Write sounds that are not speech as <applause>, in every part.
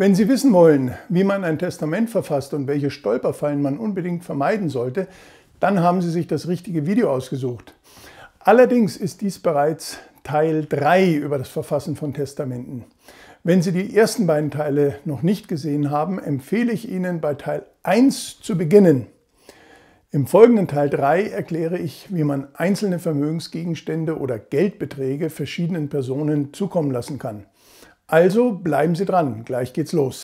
Wenn Sie wissen wollen, wie man ein Testament verfasst und welche Stolperfallen man unbedingt vermeiden sollte, dann haben Sie sich das richtige Video ausgesucht. Allerdings ist dies bereits Teil 3 über das Verfassen von Testamenten. Wenn Sie die ersten beiden Teile noch nicht gesehen haben, empfehle ich Ihnen bei Teil 1 zu beginnen. Im folgenden Teil 3 erkläre ich, wie man einzelne Vermögensgegenstände oder Geldbeträge verschiedenen Personen zukommen lassen kann. Also bleiben Sie dran, gleich geht's los.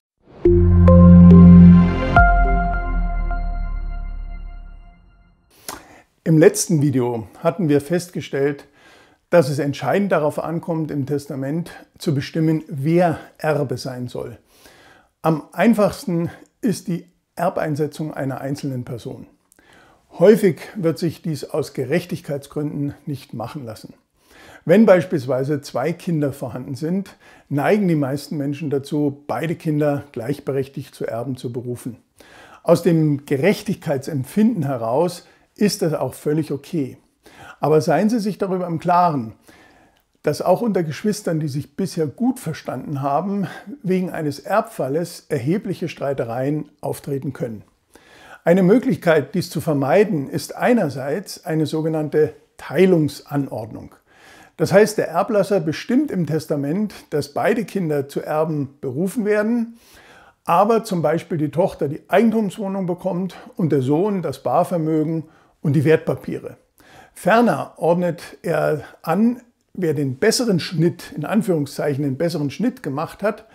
Im letzten Video hatten wir festgestellt, dass es entscheidend darauf ankommt, im Testament zu bestimmen, wer Erbe sein soll. Am einfachsten ist die Erbeinsetzung einer einzelnen Person. Häufig wird sich dies aus Gerechtigkeitsgründen nicht machen lassen. Wenn beispielsweise zwei Kinder vorhanden sind, neigen die meisten Menschen dazu, beide Kinder gleichberechtigt zu Erben zu berufen. Aus dem Gerechtigkeitsempfinden heraus ist das auch völlig okay. Aber seien Sie sich darüber im Klaren, dass auch unter Geschwistern, die sich bisher gut verstanden haben, wegen eines Erbfalles erhebliche Streitereien auftreten können. Eine Möglichkeit, dies zu vermeiden, ist einerseits eine sogenannte Teilungsanordnung. Das heißt, der Erblasser bestimmt im Testament, dass beide Kinder zu Erben berufen werden, aber zum Beispiel die Tochter die Eigentumswohnung bekommt und der Sohn das Barvermögen und die Wertpapiere. Ferner ordnet er an, wer den besseren Schnitt, in Anführungszeichen den besseren Schnitt gemacht hat,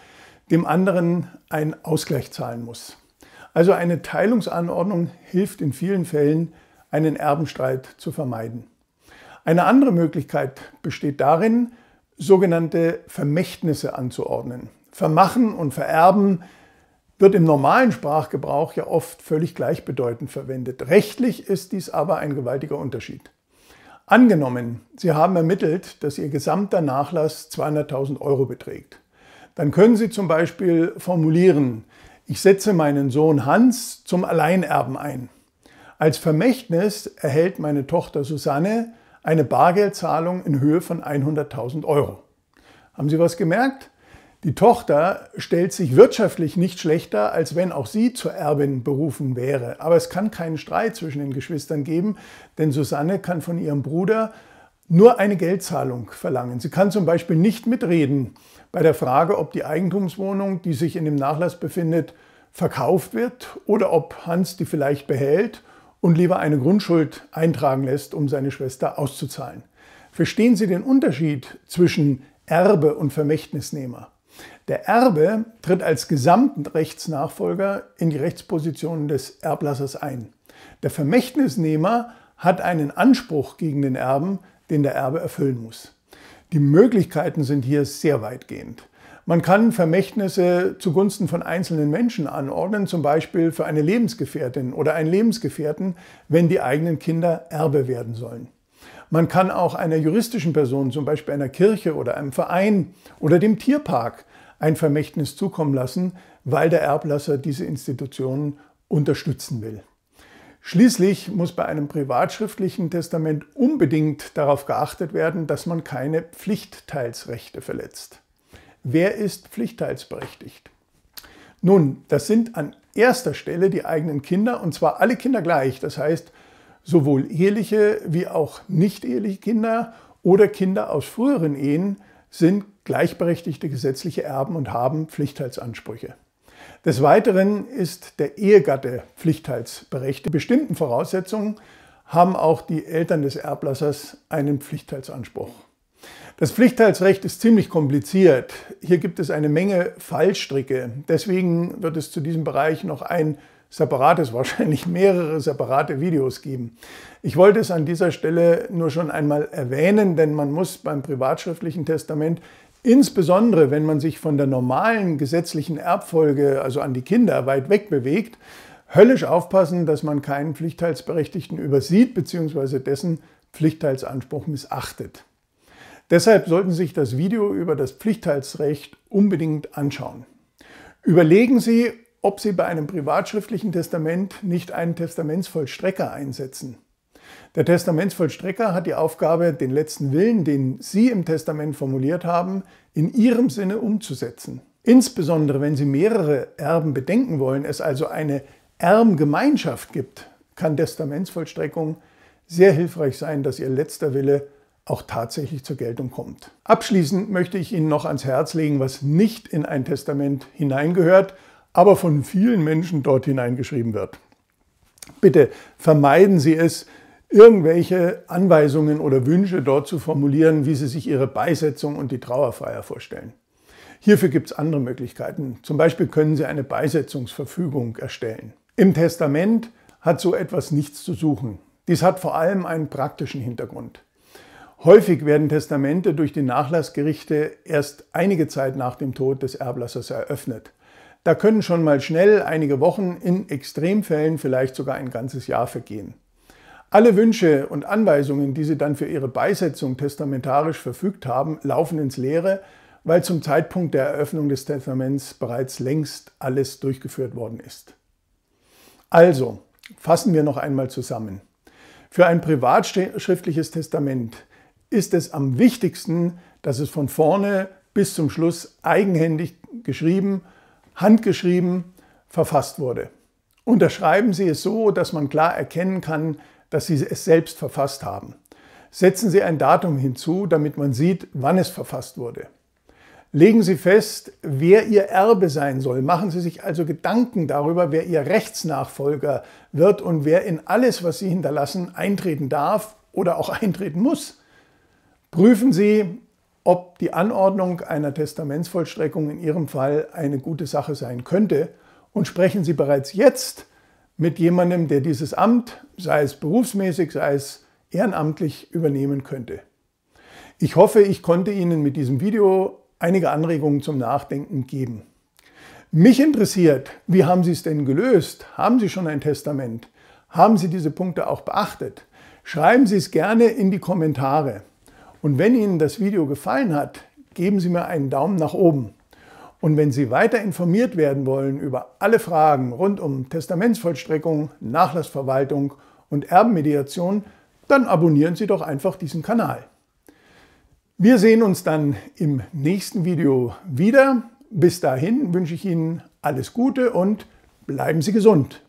dem anderen einen Ausgleich zahlen muss. Also eine Teilungsanordnung hilft in vielen Fällen, einen Erbenstreit zu vermeiden. Eine andere Möglichkeit besteht darin, sogenannte Vermächtnisse anzuordnen. Vermachen und Vererben wird im normalen Sprachgebrauch ja oft völlig gleichbedeutend verwendet. Rechtlich ist dies aber ein gewaltiger Unterschied. Angenommen, Sie haben ermittelt, dass Ihr gesamter Nachlass 200.000 Euro beträgt. Dann können Sie zum Beispiel formulieren, ich setze meinen Sohn Hans zum Alleinerben ein. Als Vermächtnis erhält meine Tochter Susanne eine Bargeldzahlung in Höhe von 100.000 Euro. Haben Sie was gemerkt? Die Tochter stellt sich wirtschaftlich nicht schlechter, als wenn auch sie zur Erbin berufen wäre. Aber es kann keinen Streit zwischen den Geschwistern geben, denn Susanne kann von ihrem Bruder nur eine Geldzahlung verlangen. Sie kann zum Beispiel nicht mitreden bei der Frage, ob die Eigentumswohnung, die sich in dem Nachlass befindet, verkauft wird oder ob Hans die vielleicht behält und lieber eine Grundschuld eintragen lässt, um seine Schwester auszuzahlen. Verstehen Sie den Unterschied zwischen Erbe und Vermächtnisnehmer? Der Erbe tritt als Gesamtrechtsnachfolger in die Rechtsposition des Erblassers ein. Der Vermächtnisnehmer hat einen Anspruch gegen den Erben, den der Erbe erfüllen muss. Die Möglichkeiten sind hier sehr weitgehend. Man kann Vermächtnisse zugunsten von einzelnen Menschen anordnen, zum Beispiel für eine Lebensgefährtin oder einen Lebensgefährten, wenn die eigenen Kinder Erbe werden sollen. Man kann auch einer juristischen Person, zum Beispiel einer Kirche oder einem Verein oder dem Tierpark, ein Vermächtnis zukommen lassen, weil der Erblasser diese Institutionen unterstützen will. Schließlich muss bei einem privatschriftlichen Testament unbedingt darauf geachtet werden, dass man keine Pflichtteilsrechte verletzt. Wer ist pflichtteilsberechtigt? Nun, das sind an erster Stelle die eigenen Kinder und zwar alle Kinder gleich. Das heißt, sowohl eheliche wie auch nicht eheliche Kinder oder Kinder aus früheren Ehen sind gleichberechtigte gesetzliche Erben und haben Pflichtteilsansprüche. Des Weiteren ist der Ehegatte pflichtteilsberechtigt. Bestimmten Voraussetzungen haben auch die Eltern des Erblassers einen Pflichtteilsanspruch. Das Pflichtteilsrecht ist ziemlich kompliziert. Hier gibt es eine Menge Fallstricke. Deswegen wird es zu diesem Bereich noch ein separates, <laughs> wahrscheinlich mehrere separate Videos geben. Ich wollte es an dieser Stelle nur schon einmal erwähnen, denn man muss beim privatschriftlichen Testament, insbesondere wenn man sich von der normalen gesetzlichen Erbfolge, also an die Kinder, weit weg bewegt, höllisch aufpassen, dass man keinen Pflichtteilsberechtigten übersieht bzw. dessen Pflichtteilsanspruch missachtet. Deshalb sollten Sie sich das Video über das Pflichtteilsrecht unbedingt anschauen. Überlegen Sie, ob Sie bei einem privatschriftlichen Testament nicht einen Testamentsvollstrecker einsetzen. Der Testamentsvollstrecker hat die Aufgabe, den letzten Willen, den Sie im Testament formuliert haben, in Ihrem Sinne umzusetzen. Insbesondere wenn Sie mehrere Erben bedenken wollen, es also eine Erbengemeinschaft gibt, kann Testamentsvollstreckung sehr hilfreich sein, dass Ihr letzter Wille auch tatsächlich zur Geltung kommt. Abschließend möchte ich Ihnen noch ans Herz legen, was nicht in ein Testament hineingehört, aber von vielen Menschen dort hineingeschrieben wird. Bitte vermeiden Sie es, irgendwelche Anweisungen oder Wünsche dort zu formulieren, wie Sie sich Ihre Beisetzung und die Trauerfeier vorstellen. Hierfür gibt es andere Möglichkeiten. Zum Beispiel können Sie eine Beisetzungsverfügung erstellen. Im Testament hat so etwas nichts zu suchen. Dies hat vor allem einen praktischen Hintergrund. Häufig werden Testamente durch die Nachlassgerichte erst einige Zeit nach dem Tod des Erblassers eröffnet. Da können schon mal schnell einige Wochen, in Extremfällen vielleicht sogar ein ganzes Jahr vergehen. Alle Wünsche und Anweisungen, die Sie dann für Ihre Beisetzung testamentarisch verfügt haben, laufen ins Leere, weil zum Zeitpunkt der Eröffnung des Testaments bereits längst alles durchgeführt worden ist. Also, fassen wir noch einmal zusammen. Für ein privatschriftliches Testament ist es am wichtigsten, dass es von vorne bis zum Schluss eigenhändig geschrieben, handgeschrieben verfasst wurde. Unterschreiben Sie es so, dass man klar erkennen kann, dass Sie es selbst verfasst haben. Setzen Sie ein Datum hinzu, damit man sieht, wann es verfasst wurde. Legen Sie fest, wer Ihr Erbe sein soll. Machen Sie sich also Gedanken darüber, wer Ihr Rechtsnachfolger wird und wer in alles, was Sie hinterlassen, eintreten darf oder auch <laughs> eintreten muss. Prüfen Sie, ob die Anordnung einer Testamentsvollstreckung in Ihrem Fall eine gute Sache sein könnte und sprechen Sie bereits jetzt mit jemandem, der dieses Amt, sei es berufsmäßig, sei es ehrenamtlich, übernehmen könnte. Ich hoffe, ich konnte Ihnen mit diesem Video einige Anregungen zum Nachdenken geben. Mich interessiert, wie haben Sie es denn gelöst? Haben Sie schon ein Testament? Haben Sie diese Punkte auch beachtet? Schreiben Sie es gerne in die Kommentare. Und wenn Ihnen das Video gefallen hat, geben Sie mir einen Daumen nach oben. Und wenn Sie weiter informiert werden wollen über alle Fragen rund um Testamentsvollstreckung, Nachlassverwaltung und Erbenmediation, dann abonnieren Sie doch einfach diesen Kanal. Wir sehen uns dann im nächsten Video wieder. Bis dahin wünsche ich Ihnen alles Gute und bleiben Sie gesund.